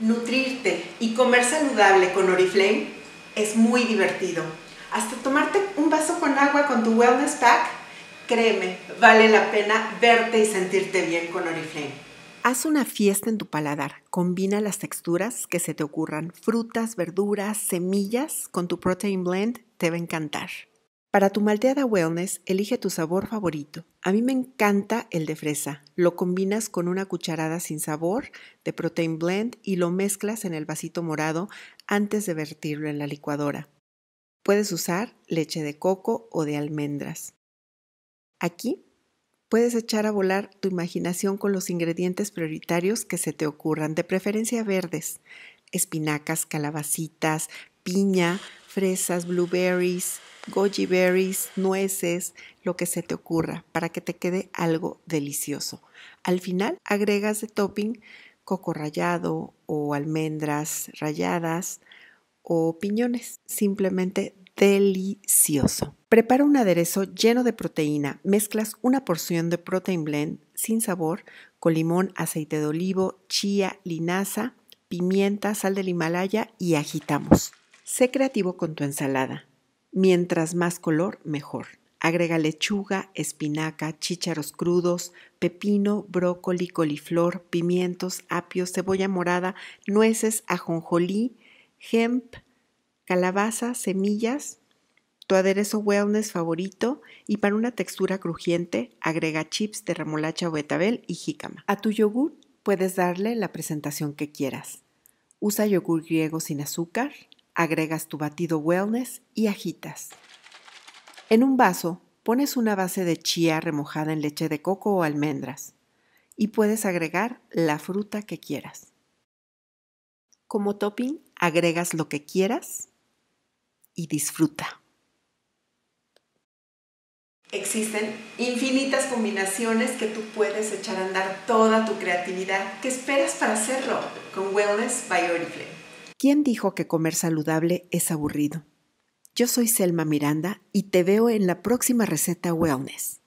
nutrirte y comer saludable con Oriflame es muy divertido. Hasta tomarte un vaso con agua con tu Wellness Pack, créeme, vale la pena verte y sentirte bien con Oriflame. Haz una fiesta en tu paladar. Combina las texturas que se te ocurran. Frutas, verduras, semillas con tu Protein Blend te va a encantar. Para tu malteada wellness, elige tu sabor favorito. A mí me encanta el de fresa. Lo combinas con una cucharada sin sabor de Protein Blend y lo mezclas en el vasito morado antes de vertirlo en la licuadora. Puedes usar leche de coco o de almendras. Aquí puedes echar a volar tu imaginación con los ingredientes prioritarios que se te ocurran, de preferencia verdes, espinacas, calabacitas, piña, fresas, blueberries, goji berries, nueces, lo que se te ocurra, para que te quede algo delicioso. Al final agregas de topping coco rallado o almendras ralladas o piñones, simplemente delicioso. Prepara un aderezo lleno de proteína. Mezclas una porción de protein blend sin sabor con limón, aceite de olivo, chía, linaza, pimienta, sal del Himalaya y agitamos. Sé creativo con tu ensalada. Mientras más color, mejor. Agrega lechuga, espinaca, chícharos crudos, pepino, brócoli, coliflor, pimientos, apio, cebolla morada, nueces, ajonjolí, hemp, calabaza, semillas, tu aderezo wellness favorito y para una textura crujiente agrega chips de remolacha o betabel y jícama. A tu yogur puedes darle la presentación que quieras. Usa yogur griego sin azúcar, Agregas tu batido wellness y agitas. En un vaso pones una base de chía remojada en leche de coco o almendras y puedes agregar la fruta que quieras. Como topping, agregas lo que quieras y disfruta. Existen infinitas combinaciones que tú puedes echar a andar toda tu creatividad. ¿Qué esperas para hacerlo? Con Wellness by Oriflame. ¿Quién dijo que comer saludable es aburrido? Yo soy Selma Miranda y te veo en la próxima receta Wellness.